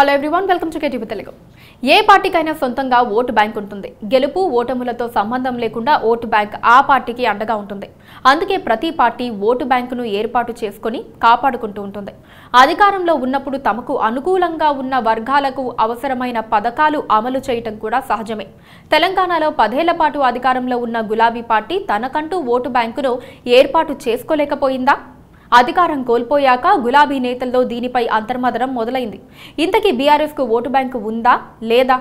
hello everyone welcome to KTV Telugu ఏ పార్టీకైనా సొంతంగా ఓటు బ్యాంక్ ఉంటుంది గెలుపు ఓటములతో సంబంధం లేకుండా ఓటు బ్యాంక్ ఆ పార్టీకి అండగా ఉంటుంది అందుకే ప్రతి పార్టీ ఓటు బ్యాంకును ఏర్పాటు చేసుకుని కాపాడుకుంటూ ఉంటుంది అధికారంలో ఉన్నప్పుడు తమకు అనుకూలంగా ఉన్న వర్గాలకు అవసరమైన పథకాలు అమలు చేయటం కూడా సహజమే తెలంగాణలో పదేళ్ల పాటు అధికారంలో ఉన్న గులాబీ పార్టీ తనకంటూ ఓటు బ్యాంకును ఏర్పాటు చేసుకోలేకపోయిందా అధికారం కోల్పోయాక గులాబీ నేతల్లో దీనిపై అంతర్మదనం మొదలైంది ఇంతకీ బీఆర్ఎఫ్కు ఓటు బ్యాంకు ఉందా లేదా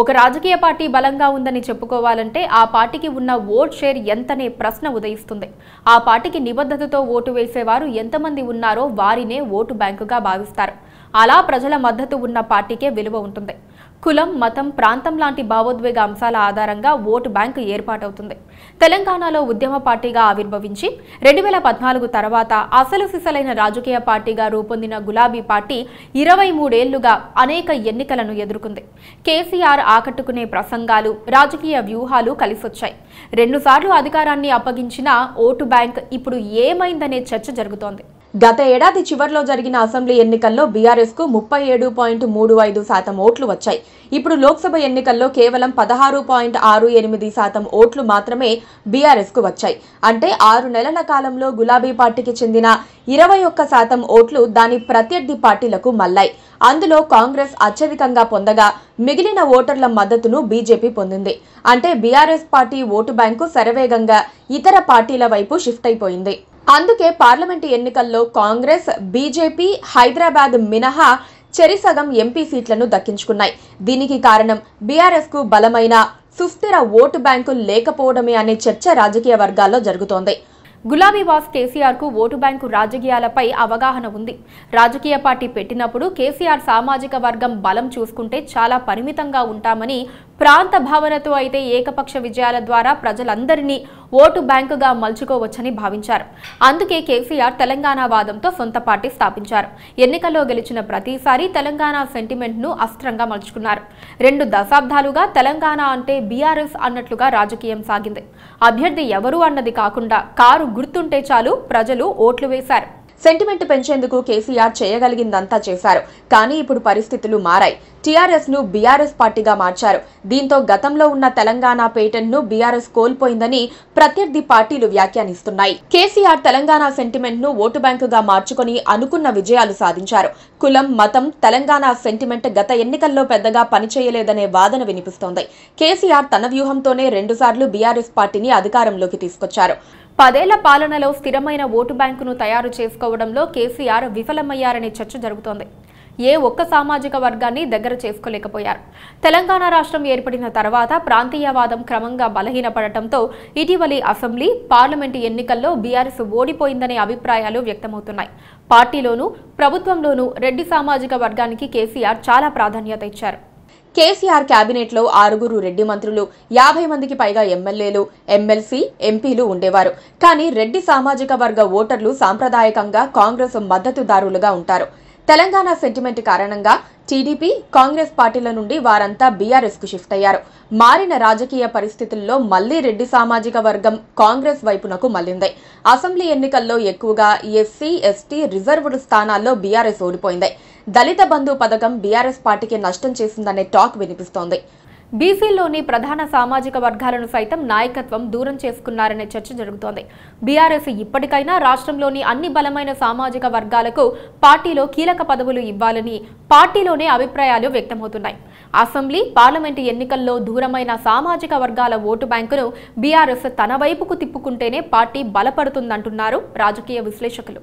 ఒక రాజకీయ పార్టీ బలంగా ఉందని చెప్పుకోవాలంటే ఆ పార్టీకి ఉన్న ఓట్ షేర్ ఎంతనే ప్రశ్న ఉదయిస్తుంది ఆ పార్టీకి నిబద్ధతతో ఓటు వేసేవారు ఎంతమంది ఉన్నారో వారినే ఓటు బ్యాంకుగా భావిస్తారు అలా ప్రజల మద్దతు ఉన్న పార్టీకే విలువ ఉంటుంది కులం మతం ప్రాంతం లాంటి భావోద్వేగ అంశాల ఆధారంగా ఓటు బ్యాంకు ఏర్పాటవుతుంది తెలంగాణలో ఉద్యమ పార్టీగా ఆవిర్భవించి రెండు వేల పద్నాలుగు తర్వాత అసలు సిసలైన రాజకీయ పార్టీగా రూపొందిన గులాబీ పార్టీ ఇరవై మూడేళ్లుగా అనేక ఎన్నికలను ఎదుర్కొంది కేసీఆర్ ఆకట్టుకునే ప్రసంగాలు రాజకీయ వ్యూహాలు కలిసొచ్చాయి రెండుసార్లు అధికారాన్ని అప్పగించిన ఓటు బ్యాంక్ ఇప్పుడు ఏమైందనే చర్చ జరుగుతోంది గత ఏడాది చివరిలో జరిగిన అసెంబ్లీ ఎన్నికల్లో బీఆర్ఎస్కు ముప్పై ఏడు పాయింట్ మూడు ఐదు శాతం ఓట్లు వచ్చాయి ఇప్పుడు లోక్సభ ఎన్నికల్లో కేవలం పదహారు పాయింట్ ఆరు ఎనిమిది శాతం ఓట్లు మాత్రమే బీఆర్ఎస్కు వచ్చాయి అంటే ఆరు నెలల కాలంలో గులాబీ పార్టీకి చెందిన ఇరవై ఒక్క శాతం ఓట్లు దాని ప్రత్యర్థి పార్టీలకు మల్లాయి అందులో కాంగ్రెస్ అత్యధికంగా పొందగా మిగిలిన ఓటర్ల మద్దతును బీజేపీ పొందింది అంటే బీఆర్ఎస్ పార్టీ ఓటు బ్యాంకు శరవేగంగా ఇతర పార్టీల వైపు షిఫ్ట్ అయిపోయింది అందుకే పార్లమెంటు ఎన్నికల్లో కాంగ్రెస్ బీజేపీ హైదరాబాద్ మినహా చెరిసగం ఎంపీ సీట్లను దక్కించుకున్నాయి దీనికి కారణం బీఆర్ఎస్కు బలమైన సుస్థిర ఓటు బ్యాంకు లేకపోవడమే అనే చర్చ రాజకీయ వర్గాల్లో జరుగుతోంది గులాబీ బాస్ కేసీఆర్కు ఓటు బ్యాంకు రాజకీయాలపై అవగాహన ఉంది రాజకీయ పార్టీ పెట్టినప్పుడు కేసీఆర్ సామాజిక వర్గం బలం చూసుకుంటే చాలా పరిమితంగా ఉంటామని ప్రాంత భావనతో అయితే ఏకపక్ష విజయాల ద్వారా ప్రజలందరినీ ఓటు బ్యాంకుగా మలుచుకోవచ్చని భావించారు అందుకే కేసీఆర్ తెలంగాణ వాదంతో సొంత పార్టీ స్థాపించారు ఎన్నికల్లో గెలిచిన ప్రతిసారి తెలంగాణ సెంటిమెంట్ను అస్త్రంగా మలుచుకున్నారు రెండు దశాబ్దాలుగా తెలంగాణ అంటే బీఆర్ఎస్ అన్నట్లుగా రాజకీయం సాగింది అభ్యర్థి ఎవరు అన్నది కాకుండా కారు గుర్తుంటే చాలు ప్రజలు ఓట్లు వేశారు సెంటిమెంట్ పెంచేందుకు కేసీఆర్ చేయగలిగిందంతా చేశారు కానీ ఇప్పుడు పరిస్థితులు మారాయి టీఆర్ఎస్ ను బీఆర్ఎస్ పార్టీగా మార్చారు దీంతో గతంలో ఉన్న తెలంగాణ పేటెంట్ ను బీఆర్ఎస్ కోల్పోయిందని ప్రత్యర్థి పార్టీలు వ్యాఖ్యానిస్తున్నాయి కేసీఆర్ తెలంగాణ సెంటిమెంట్ ను ఓటు బ్యాంకుగా మార్చుకుని అనుకున్న విజయాలు సాధించారు కులం మతం తెలంగాణ సెంటిమెంట్ గత ఎన్నికల్లో పెద్దగా పనిచేయలేదనే వాదన వినిపిస్తోంది కేసీఆర్ తన వ్యూహంతోనే రెండుసార్లు బీఆర్ఎస్ పార్టీని అధికారంలోకి తీసుకొచ్చారు పదేళ్ల పాలనలో స్థిరమైన ఓటు బ్యాంకును తయారు చేసుకోవడంలో కేసీఆర్ విఫలమయ్యారనే చర్చ జరుగుతోంది ఏ ఒక్క సామాజిక వర్గాన్ని దగ్గర చేసుకోలేకపోయారు తెలంగాణ రాష్ట్రం ఏర్పడిన తర్వాత ప్రాంతీయవాదం క్రమంగా బలహీనపడటంతో ఇటీవలి అసెంబ్లీ పార్లమెంటు ఎన్నికల్లో బీఆర్ఎస్ ఓడిపోయిందనే అభిప్రాయాలు వ్యక్తమవుతున్నాయి పార్టీలోనూ ప్రభుత్వంలోనూ రెడ్డి సామాజిక వర్గానికి కేసీఆర్ చాలా ప్రాధాన్యత ఇచ్చారు కేసీఆర్ కేబినెట్లో ఆరుగురు రెడ్డి మంత్రులు యాభై మందికి పైగా ఎమ్మెల్యేలు ఎమ్మెల్సీ ఎంపీలు ఉండేవారు కానీ రెడ్డి సామాజిక వర్గ ఓటర్లు సాంప్రదాయకంగా కాంగ్రెస్ మద్దతుదారులుగా ఉంటారు తెలంగాణ సెంటిమెంట్ కారణంగా టీడీపీ కాంగ్రెస్ పార్టీల నుండి వారంతా బీఆర్ఎస్కు షిఫ్ట్ అయ్యారు మారిన రాజకీయ పరిస్థితుల్లో మళ్లీ రెడ్డి సామాజిక వర్గం కాంగ్రెస్ వైపునకు మళ్లింది అసెంబ్లీ ఎన్నికల్లో ఎక్కువగా ఎస్సీ ఎస్టీ రిజర్వ్డ్ స్థానాల్లో బీఆర్ఎస్ ఓడిపోయింది దళిత బంధు పథకం బీఆర్ఎస్ పార్టీకి నష్టం చేసిందనే టాక్ వినిపిస్తోంది బీసీలోని ప్రధాన సామాజిక వర్గాలను సైతం నాయకత్వం దూరం చేసుకున్నారనే చర్చ జరుగుతోంది బీఆర్ఎస్ ఇప్పటికైనా రాష్ట్రంలోని అన్ని బలమైన సామాజిక వర్గాలకు పార్టీలో కీలక పదవులు ఇవ్వాలని పార్టీలోనే అభిప్రాయాలు వ్యక్తమవుతున్నాయి అసెంబ్లీ పార్లమెంటు ఎన్నికల్లో దూరమైన సామాజిక వర్గాల ఓటు బ్యాంకును బీఆర్ఎస్ తన వైపుకు తిప్పుకుంటేనే పార్టీ బలపడుతుందంటున్నారు రాజకీయ విశ్లేషకులు